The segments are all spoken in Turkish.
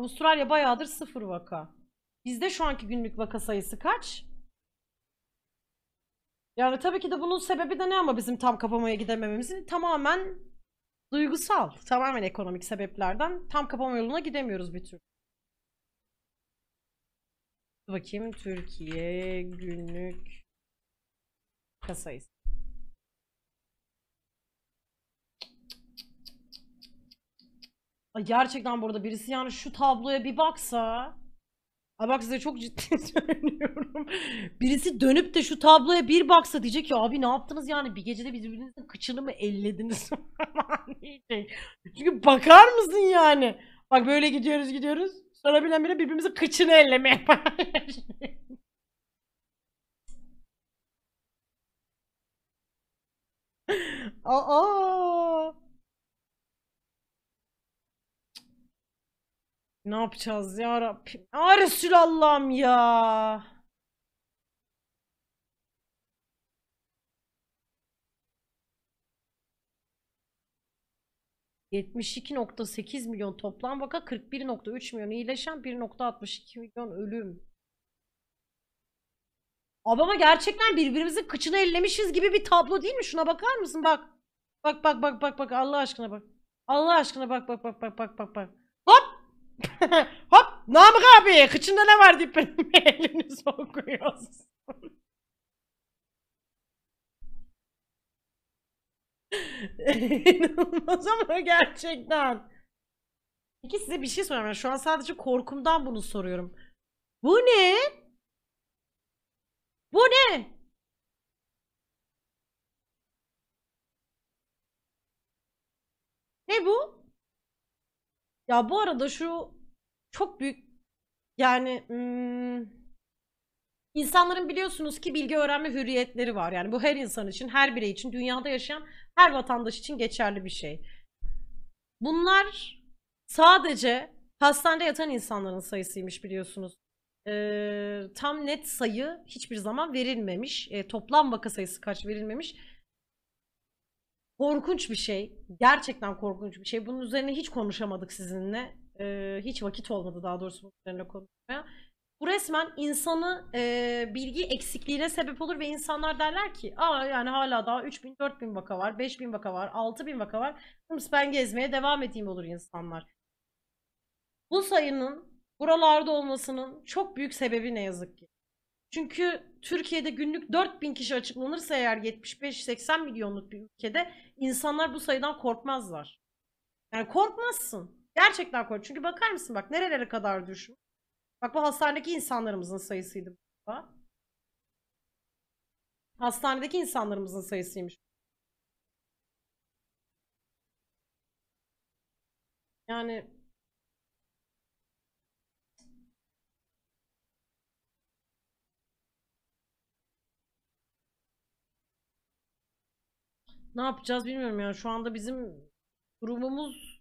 Avustralya bayağıdır sıfır vaka. Bizde şu anki günlük vaka sayısı kaç? Yani tabii ki de bunun sebebi de ne ama bizim tam kapamaya gidemememizin tamamen duygusal, tamamen ekonomik sebeplerden tam kapama yoluna gidemiyoruz bir türlü. Bakayım Türkiye günlük kasayız. Ay gerçekten burada birisi yani şu tabloya bir baksa. Ay bak size çok ciddi söylüyorum. Birisi dönüp de şu tabloya bir baksa diyecek ki abi ne yaptınız yani bir gecede birbirinizin kıçını mı ellediniz falan diyecek. Çünkü bakar mısın yani? Bak böyle gidiyoruz gidiyoruz. Sonra birdenbire birbirimizin kıçını ellemeye başlıyor. Aa! Ne yapacağız ya Rabbim? Ya Resulallah'ım ya. ...72.8 milyon toplam vaka, 41.3 milyon iyileşen, 1.62 milyon ölüm. Abama gerçekten birbirimizin kıçını ellemişiz gibi bir tablo değil mi? Şuna bakar mısın? Bak. Bak bak bak bak bak Allah aşkına bak. Allah aşkına bak bak bak bak bak bak bak. Hop Namık abi kıçında ne var deyip benim elini sokuyorsun. İnanılmaz ama gerçekten. Peki size bir şey soruyorum. şu an sadece korkumdan bunu soruyorum. Bu ne? Bu ne? Ne bu? Ya bu arada şu çok büyük yani insanların biliyorsunuz ki bilgi öğrenme hürriyetleri var. Yani bu her insan için, her birey için, dünyada yaşayan her vatandaş için geçerli bir şey. Bunlar sadece hastanede yatan insanların sayısıymış biliyorsunuz. Ee, tam net sayı hiçbir zaman verilmemiş. E, toplam vaka sayısı kaç verilmemiş. Korkunç bir şey. Gerçekten korkunç bir şey. Bunun üzerine hiç konuşamadık sizinle e, hiç vakit olmadı daha doğrusu bunun üzerine konuşmaya. Bu resmen insanı e, bilgi eksikliğine sebep olur ve insanlar derler ki aa yani hala daha 3000 4000 vaka var, 5000 vaka var, 6000 vaka var. Ben gezmeye devam edeyim olur insanlar. Bu sayının buralarda olmasının çok büyük sebebi ne yazık ki. Çünkü Türkiye'de günlük 4000 kişi açıklanırsa eğer 75-80 milyonluk bir ülkede insanlar bu sayıdan korkmazlar. Yani korkmazsın. Gerçekten korkunç. Çünkü bakar mısın bak nerelere kadar düşmüş. Bak bu hastanedeki insanlarımızın sayısıydı. Burada. Hastanedeki insanlarımızın sayısıymış. Yani ne yapacağız bilmiyorum yani şu anda bizim durumumuz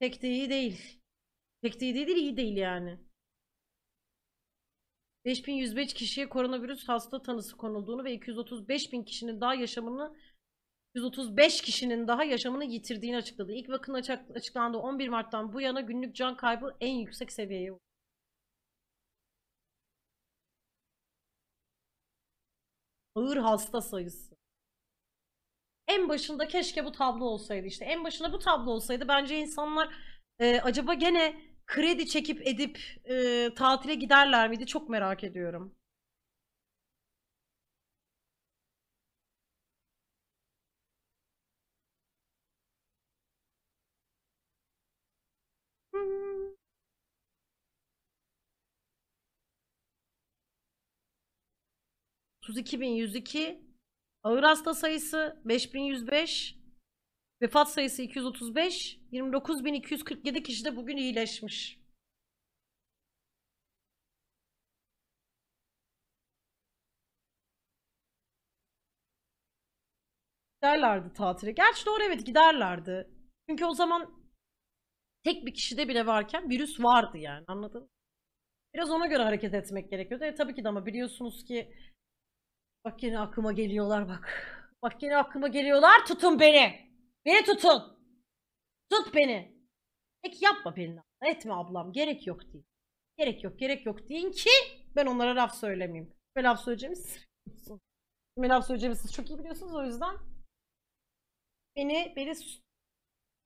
Pek de iyi değil. Pek de iyi değil, iyi değil yani. 5105 kişiye koronavirüs hasta tanısı konulduğunu ve 235 bin kişinin daha yaşamını 135 kişinin daha yaşamını yitirdiğini açıkladı. İlk vakın açıklandığı 11 Mart'tan bu yana günlük can kaybı en yüksek seviyeye ulaştı. Ağır hasta sayısı en başında keşke bu tablo olsaydı işte. En başında bu tablo olsaydı bence insanlar e, acaba gene kredi çekip edip e, tatile giderler miydi? Çok merak ediyorum. Hmm. bin 32102 Ağır hasta sayısı 5105. Vefat sayısı 235. 29247 kişi de bugün iyileşmiş. Giderlerdi tatile. Gerçi doğru evet giderlerdi. Çünkü o zaman tek bir kişide bile varken virüs vardı yani anladın mı? Biraz ona göre hareket etmek gerekiyordu. E tabii ki de ama biliyorsunuz ki Bak yine aklıma geliyorlar bak. Bak yine aklıma geliyorlar. Tutun beni. Beni tutun. Tut beni. Peki yapma beni. Etme ablam. Gerek yok deyin. Gerek yok. Gerek yok deyin ki ben onlara laf söylemeyeyim. Ben laf söyleyeceğimi ben laf söyleyeceğimi siz çok iyi biliyorsunuz o yüzden. Beni, beni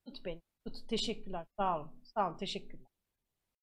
tut beni. Tut. Teşekkürler. Sağ olun. Sağ olun. Teşekkürler.